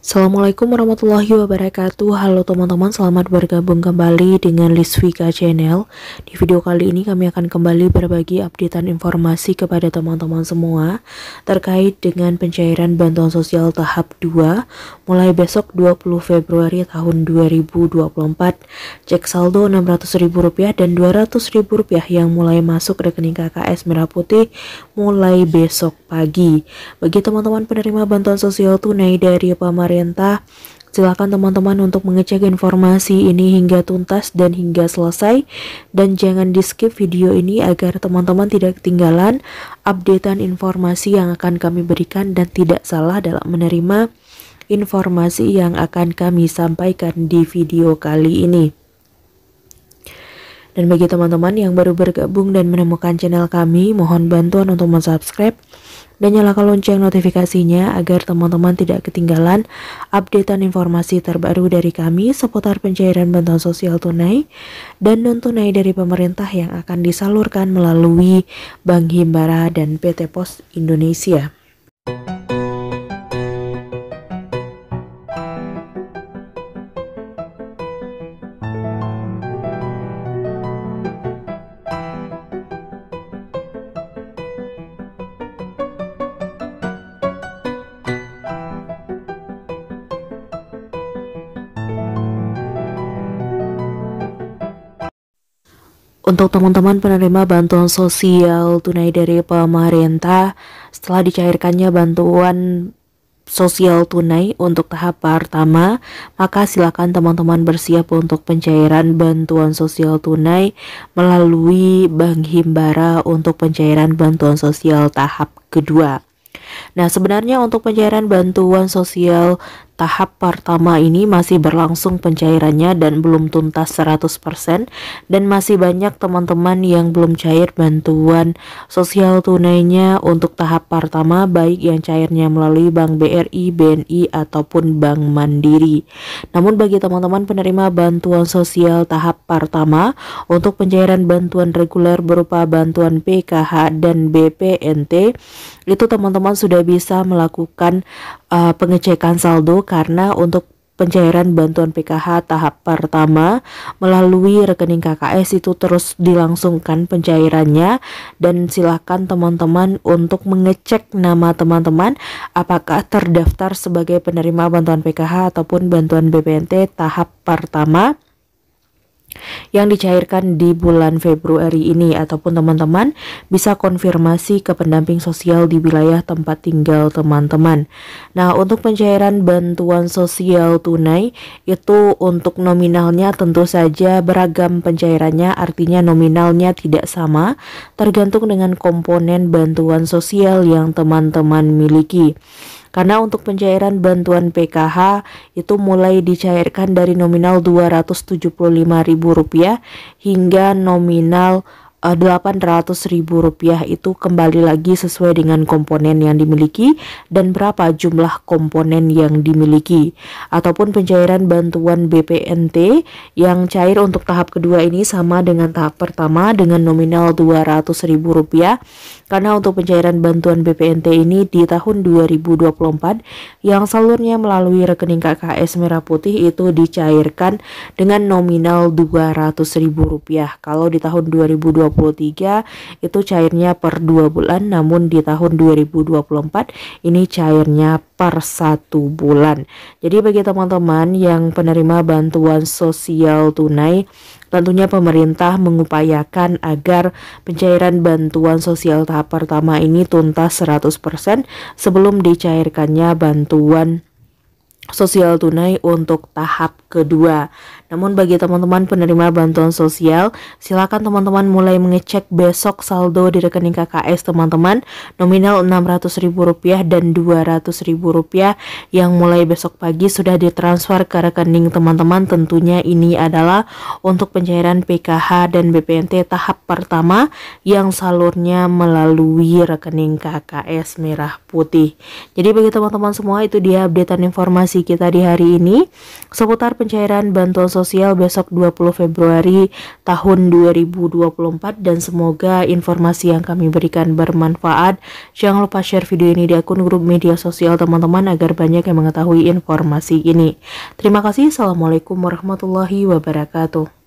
Assalamualaikum warahmatullahi wabarakatuh Halo teman-teman selamat bergabung kembali dengan Liswika Channel Di video kali ini kami akan kembali berbagi updatean informasi kepada teman-teman semua Terkait dengan pencairan bantuan sosial tahap 2 Mulai besok 20 Februari tahun 2024 Cek saldo Rp600.000 dan Rp200.000 yang mulai masuk rekening KKS Merah Putih Mulai besok pagi Bagi teman-teman penerima bantuan sosial tunai dari pemerintah pemerintah. Silakan teman-teman untuk mengecek informasi ini hingga tuntas dan hingga selesai dan jangan di skip video ini agar teman-teman tidak ketinggalan updatean informasi yang akan kami berikan dan tidak salah dalam menerima informasi yang akan kami sampaikan di video kali ini. Dan bagi teman-teman yang baru bergabung dan menemukan channel kami, mohon bantuan untuk mensubscribe dan nyalakan lonceng notifikasinya agar teman-teman tidak ketinggalan updatean informasi terbaru dari kami seputar pencairan bantuan sosial tunai dan non-tunai dari pemerintah yang akan disalurkan melalui Bank Himbara dan PT Pos Indonesia. Untuk teman-teman penerima bantuan sosial tunai dari pemerintah, setelah dicairkannya bantuan sosial tunai untuk tahap pertama, maka silakan teman-teman bersiap untuk pencairan bantuan sosial tunai melalui Bank Himbara untuk pencairan bantuan sosial tahap kedua. Nah, sebenarnya untuk pencairan bantuan sosial tahap pertama ini masih berlangsung pencairannya dan belum tuntas 100% dan masih banyak teman-teman yang belum cair bantuan sosial tunainya untuk tahap pertama baik yang cairnya melalui Bank BRI, BNI ataupun Bank Mandiri. Namun bagi teman-teman penerima bantuan sosial tahap pertama untuk pencairan bantuan reguler berupa bantuan PKH dan BPNT itu teman-teman sudah bisa melakukan uh, pengecekan saldo karena untuk pencairan bantuan PKH tahap pertama melalui rekening KKS itu terus dilangsungkan pencairannya dan silakan teman-teman untuk mengecek nama teman-teman apakah terdaftar sebagai penerima bantuan PKH ataupun bantuan BPNT tahap pertama yang dicairkan di bulan Februari ini ataupun teman-teman bisa konfirmasi ke pendamping sosial di wilayah tempat tinggal teman-teman. Nah, untuk pencairan bantuan sosial tunai itu untuk nominalnya tentu saja beragam pencairannya artinya nominalnya tidak sama tergantung dengan komponen bantuan sosial yang teman-teman miliki. Karena untuk pencairan bantuan PKH itu mulai dicairkan dari nominal Rp275.000 hingga nominal 800 eh, ribu rupiah itu kembali lagi sesuai dengan komponen yang dimiliki dan berapa jumlah komponen yang dimiliki ataupun pencairan bantuan BPNT yang cair untuk tahap kedua ini sama dengan tahap pertama dengan nominal 200 ribu rupiah karena untuk pencairan bantuan BPNT ini di tahun 2024 yang salurnya melalui rekening KKS Merah Putih itu dicairkan dengan nominal 200 ribu rupiah kalau di tahun 2020 2023 itu cairnya per 2 bulan namun di tahun 2024 ini cairnya per 1 bulan. Jadi bagi teman-teman yang penerima bantuan sosial tunai Tentunya pemerintah mengupayakan agar pencairan bantuan sosial tahap pertama ini tuntas 100% sebelum dicairkannya bantuan sosial tunai untuk tahap kedua. Namun bagi teman-teman penerima bantuan sosial, silakan teman-teman mulai mengecek besok saldo di rekening KKS teman-teman nominal Rp600.000 dan Rp200.000 yang mulai besok pagi sudah ditransfer ke rekening teman-teman. Tentunya ini adalah untuk pencairan PKH dan BPNT tahap pertama yang salurnya melalui rekening KKS Merah Putih. Jadi bagi teman-teman semua itu dia updatean informasi kita di hari ini seputar pencairan bantuan sosial besok 20 Februari tahun 2024 dan semoga informasi yang kami berikan bermanfaat. Jangan lupa share video ini di akun grup media sosial teman-teman agar banyak yang mengetahui informasi ini. Terima kasih. Assalamualaikum warahmatullahi wabarakatuh.